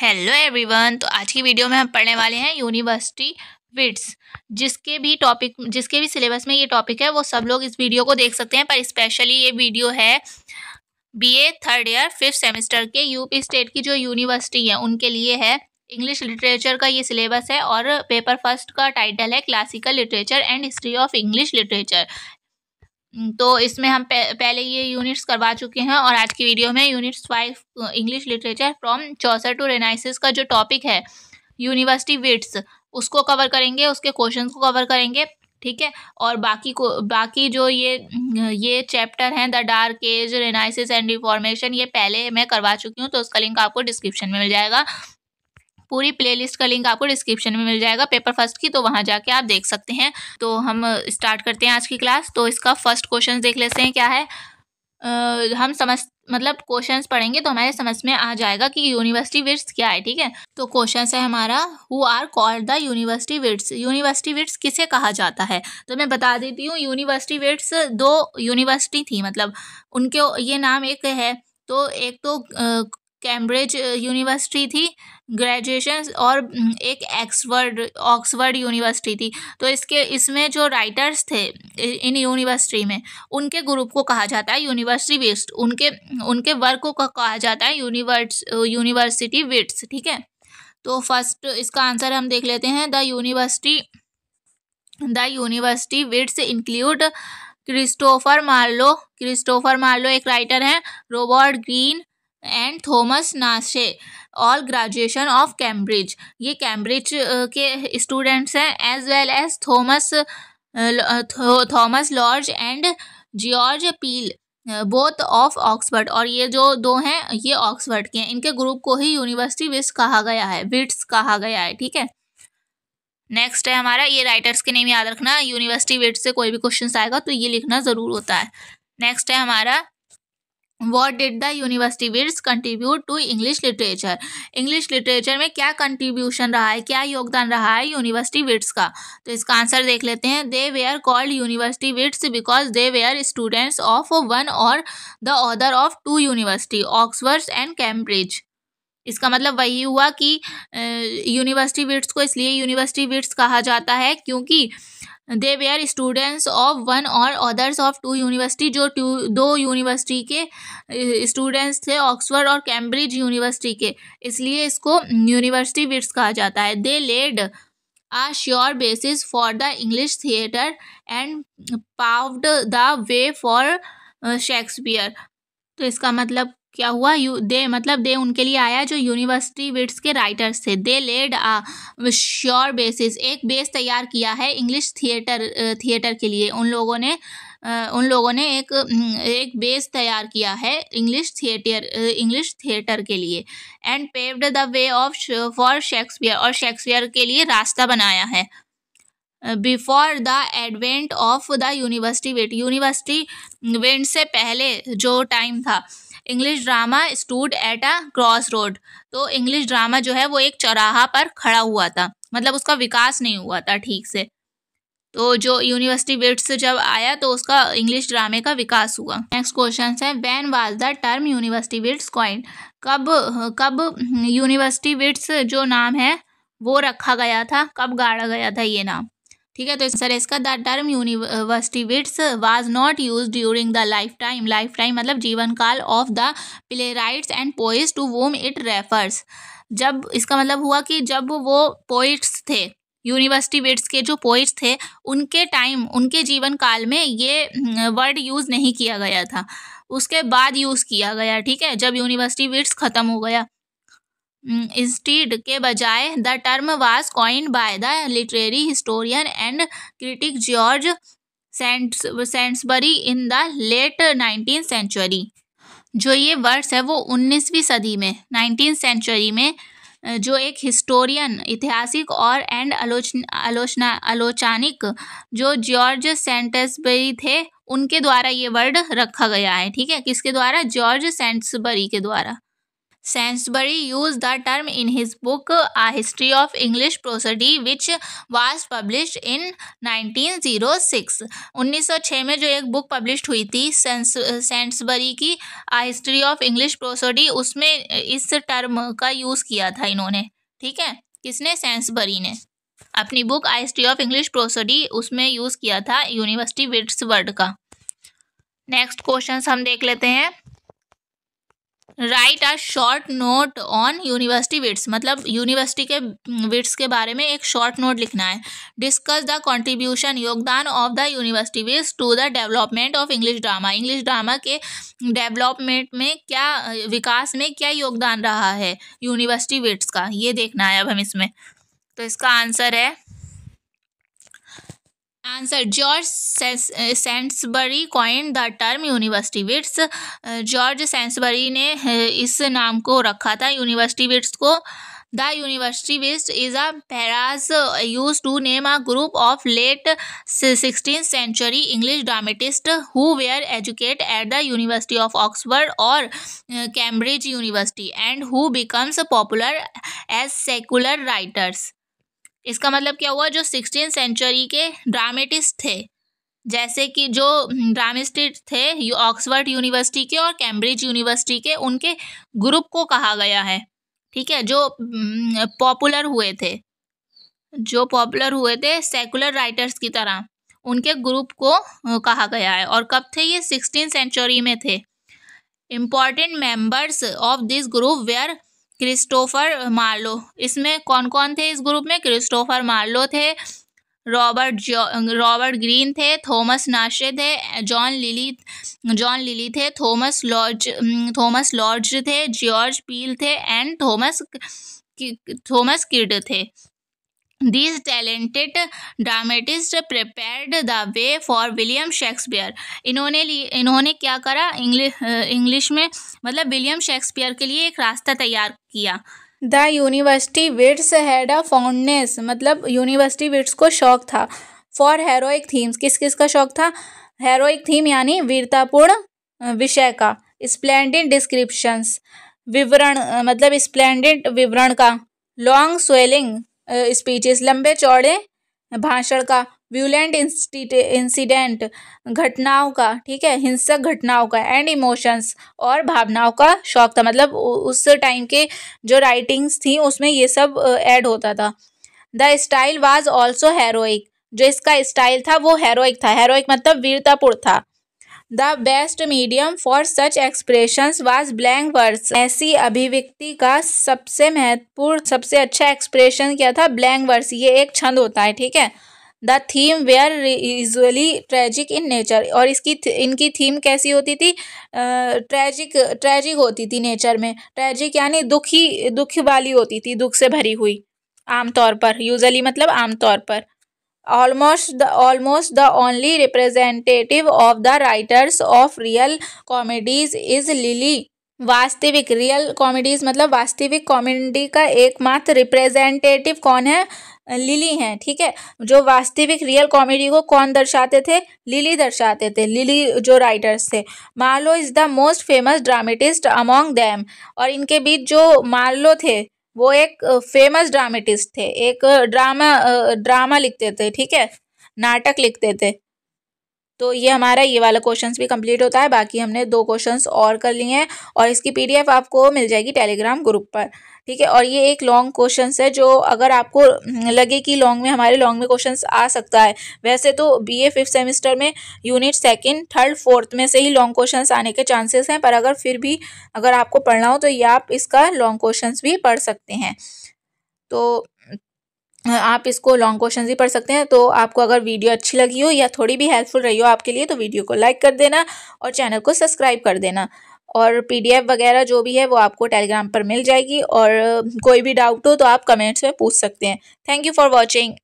hello everyone तो आज की वीडियो में हम पढ़ने वाले हैं यूनिवर्सिटी विट्स जिसके भी टॉपिक जिसके भी सिलेबस में ये टॉपिक है वो सब लोग इस वीडियो को देख सकते हैं पर स्पेशली ये वीडियो है BA third year fifth semester के यूपी स्टेट की जो यूनिवर्सिटी है उनके लिए है इंग्लिश लिटरेचर का ये सिलेबस है और पेपर फर्स्ट का टाइटल है classical literature and history of English literature हम्म, तो इसमें हम पहले ये यूनिट्स करवा चुके हैं और आज की वीडियो में units five English literature from Chaucer to Renaissance का जो टॉपिक है यूनिवर्सिटी विट्स उसको कवर करेंगे उसके क्वेश्चन को कवर करेंगे ठीक है और बाकी को बाकी जो ये ये चैप्टर हैं the dark age Renaissance and Reformation ये पहले मैं करवा चुकी हूँ तो उसका लिंक आपको डिस्क्रिप्शन में मिल जाएगा पूरी प्लेलिस्ट का लिंक आपको डिस्क्रिप्शन में मिल जाएगा पेपर फर्स्ट की तो वहाँ जाके आप देख सकते हैं तो हम स्टार्ट करते हैं आज की क्लास तो इसका फर्स्ट क्वेश्चन देख लेते हैं क्या है आ, हम समझ मतलब क्वेश्चन पढ़ेंगे तो हमारे समझ में आ जाएगा कि यूनिवर्सिटी विट्स क्या है ठीक है तो क्वेश्चन है हमारा who are called the university wits university wits किसे कहा जाता है तो मैं बता देती हूँ यूनिवर्सिटी विट्स दो यूनिवर्सिटी थी मतलब उनके ये नाम एक है तो एक तो कैम्ब्रिज यूनिवर्सिटी uh, थी ग्रेजुएशन और mm, एक एक्सवर्ड ऑक्सवर्ड यूनिवर्सिटी थी तो इसके इसमें जो राइटर्स थे इन यूनिवर्सिटी में उनके ग्रुप को कहा जाता है यूनिवर्सिटी विट्स उनके उनके वर्क को कहा जाता है यूनिवर्स यूनिवर्सिटी विट्स ठीक है तो फर्स्ट इसका आंसर हम देख लेते हैं the university the university wits include Christopher Marlowe Christopher Marlowe एक राइटर हैं Robert Greene and Thomas Nashe all graduation of Cambridge ये कैम्ब्रिज के स्टूडेंट्स हैं as well as Thomas Thomas Lodge and George Peele both of Oxford और ये जो दो हैं ये ऑक्सफर्ड के हैं इनके ग्रुप को ही यूनिवर्सिटी विट्स कहा गया है विट्स कहा गया है ठीक है नेक्स्ट है हमारा ये राइटर्स के नेम याद रखना यूनिवर्सिटी विट्स से कोई भी क्वेश्चन आएगा तो ये लिखना ज़रूर होता है नेक्स्ट है हमारा what did the university wits contribute to English literature English literature में क्या कंट्रीब्यूशन रहा है क्या योगदान रहा है यूनिवर्सिटी विड्स का तो इसका आंसर देख लेते हैं they were called university wits because they were students of one or the other of two university Oxfords and Cambridge इसका मतलब वही हुआ कि यूनिवर्सिटी विट्स को इसलिए यूनिवर्सिटी विट्स कहा जाता है क्योंकि they were students of one or others of two university जो टू दो यूनिवर्सिटी के स्टूडेंट्स थे ऑक्सफर्ड और कैम्ब्रिज यूनिवर्सिटी के इसलिए इसको यूनिवर्सिटी विट्स कहा जाता है they laid a sure basis for the English theatre and paved the way for Shakespeare तो इसका मतलब क्या हुआ यू दे मतलब दे उनके लिए आया जो यूनिवर्सिटी विट्स के राइटर्स थे they laid a sure basis एक बेस तैयार किया है इंग्लिश थिएटर थिएटर के लिए उन लोगों ने उन लोगों ने एक एक बेस तैयार किया है इंग्लिश थिएटर इंग्लिश थिएटर के लिए and paved the way of for Shakespeare और शेक्सपियर के लिए रास्ता बनाया है before the advent of the university wit university वेंट से पहले जो टाइम था English drama stood at a crossroad तो इंग्लिश ड्रामा जो है वो एक चौराहा पर खड़ा हुआ था मतलब उसका विकास नहीं हुआ था ठीक से तो जो यूनिवर्सिटी से जब आया तो उसका इंग्लिश ड्रामे का विकास हुआ नेक्स्ट क्वेश्चन है when was the term university wits coined कब कब यूनिवर्सिटी बिट्स जो नाम है वो रखा गया था कब गाड़ा गया था ये नाम ठीक है तो सर इसका the term university wits was not use during the lifetime lifetime मतलब जीवन काल of the playwrights and poets to whom it refers जब इसका मतलब हुआ कि जब वो पोइट्स थे यूनिवर्सिटी विट्स के जो पोइट्स थे उनके टाइम उनके जीवन काल में ये वर्ड हम्म, यूज़ नहीं किया गया था उसके बाद यूज़ किया गया ठीक है जब यूनिवर्सिटी विट्स ख़त्म हो गया इंस्टीड हम्म, के बजाय the term was coined by the literary historian and critic George Saintsbury in the late nineteen century जो ये वर्ड्स है वो उन्नीसवीं सदी में नाइनटीन सेंचुरी में जो एक हिस्टोरियन ऐतिहासिक और एंड आलोचना आलोचना आलोचनिक जो जॉर्ज सेंटसबरी थे उनके द्वारा ये वर्ड रखा गया है ठीक है किसके द्वारा जॉर्ज सेंटसबरी के द्वारा use the term in his book a history of English prosody which was publish in nineteen zero six उन्नीस सौ छः में जो एक बुक पब्लिश हुई थी सेंसबरी की a history of English prosody उसमें इस टर्म का यूज़ किया था इन्होंने ठीक है किसने सेंसबरी ने अपनी book a history of English prosody उसमें यूज़ किया था यूनिवर्सिटी विट्स वर्ड का नेक्स्ट क्वेश्चन हम देख लेते हैं write a short note on university wits मतलब यूनिवर्सिटी के विट्स के बारे में एक शॉर्ट नोट लिखना है डिस्कस द कॉन्ट्रीब्यूशन योगदान of the university wits to the development of English drama English drama के डेवलपमेंट में क्या विकास में क्या योगदान रहा है यूनिवर्सिटी विट्स का ये देखना है अब हम इसमें तो इसका आंसर है answer George Saintsbury coin the term university wits George Saintsbury ने इस नाम को रखा था यूनिवर्सिटी विट्स को द यूनिवर्सिटी विस्ट is a phrase use to name a group of late sixteen century English dramatist who were educate at the university of Oxford और Cambridge university and who becomes popular as secular writers इसका मतलब क्या हुआ जो sixteen century के dramatist थे जैसे कि जो ड्रामेस्टिस्ट हम्म, थे ऑक्सफर्ड यूनिवर्सिटी के और कैम्ब्रिज यूनिवर्सिटी के उनके ग्रुप को कहा गया है ठीक है जो पॉपुलर हम्म, हुए थे जो पॉपुलर हुए थे सेकुलर राइटर्स की तरह उनके ग्रुप को कहा गया है और कब थे ये सिक्सटीन सेंचुरी में थे important members of this group were Christopher Marlowe इसमें कौन कौन थे इस ग्रुप में क्रिस्टोफर मार्लो थे रॉबर्ट जो रॉबर्ट ग्रीन थे थॉमस नाशे थे जॉन लिली जॉन लिली थे थॉमस लॉर्ज थॉमस लॉर्ज थे जॉर्ज पील थे एंड थॉमस थॉमस किड थे this talented dramatist prepare the way for William Shakespeare इन्होंने इन्होंने क्या करा इंग्लिश इंग्लिश में मतलब विलियम शेक्सपियर के लिए एक रास्ता तैयार किया the university wits had a fondness मतलब यूनिवर्सिटी विट्स को शौक था फॉर हेरोइक थीम्स किस किस का शौक था हेरोइक थीम यानी वीरतापूर्ण विषय का स्प्लेंडेड डिस्क्रिप्शंस विवरण मतलब स्प्लेंडेड विवरण का लॉन्ग स्वेलिंग स्पीचेस लंबे चौड़े भाषण का व्यूलेंट इंसिडेंट घटनाओं का ठीक है हिंसक घटनाओं का एंड इमोशंस और भावनाओं का शौक था मतलब उस टाइम के जो राइटिंग्स थी उसमें ये सब ऐड होता था the style was also heroic जो इसका स्टाइल था वो हैरोइक था हैरोइक मतलब वीरतापुर था the best medium for such expression was blank words ऐसी अभिव्यक्ति का सबसे महत्वपूर्ण सबसे अच्छा एक्सप्रेशन क्या था ब्लैंक वर्ड्स ये एक छंद होता है ठीक है the theme were usually tragic in nature और इसकी इनकी थीम कैसी होती थी ट्रेजिक ट्रेजिक होती थी नेचर में ट्रेजिक यानी दुखी दुख वाली होती थी दुख से भरी हुई आमतौर पर यूजली मतलब आमतौर पर almost the almost the only representative of the writers of real comedies is lily वास्तविक रियल कॉमेडीज मतलब वास्तविक कॉमेडी का एकमात्र रिप्रेजेंटेटिव कौन है लिली हैं ठीक है जो वास्तविक रियल कॉमेडी को कौन दर्शाते थे लिली दर्शाते थे लिली जो राइटर्स थे Marlowe is the most famous dramatist among them और इनके बीच जो मार्लो थे वो एक फेमस ड्रामेटिस्ट थे एक ड्रामा ड्रामा लिखते थे ठीक है नाटक लिखते थे तो ये हमारा ये वाला क्वेश्चन भी कंप्लीट होता है बाकी हमने दो क्वेश्चन और कर लिए हैं और इसकी पीडीएफ आपको मिल जाएगी टेलीग्राम ग्रुप पर ठीक है और ये एक लॉन्ग क्वेश्चन है जो अगर आपको हम्म, लगे कि लॉन्ग में हमारे लॉन्ग में क्वेश्चन आ सकता है वैसे तो बी ए फिफ्थ सेमेस्टर में यूनिट सेकेंड थर्ड फोर्थ में से ही लॉन्ग क्वेश्चन आने के चांसेस हैं पर अगर फिर भी अगर आपको पढ़ना हो तो ये आप इसका लॉन्ग क्वेश्चन भी पढ़ सकते हैं तो आप इसको लॉन्ग क्वेश्चन भी पढ़ सकते हैं तो आपको अगर वीडियो अच्छी लगी हो या थोड़ी भी हेल्पफुल रही हो आपके लिए तो वीडियो को लाइक कर देना और चैनल को सब्सक्राइब कर देना और पीडीएफ वगैरह जो भी है वो आपको टेलीग्राम पर मिल जाएगी और कोई भी डाउट हो तो आप कमेंट्स में पूछ सकते हैं थैंक यू फॉर वॉचिंग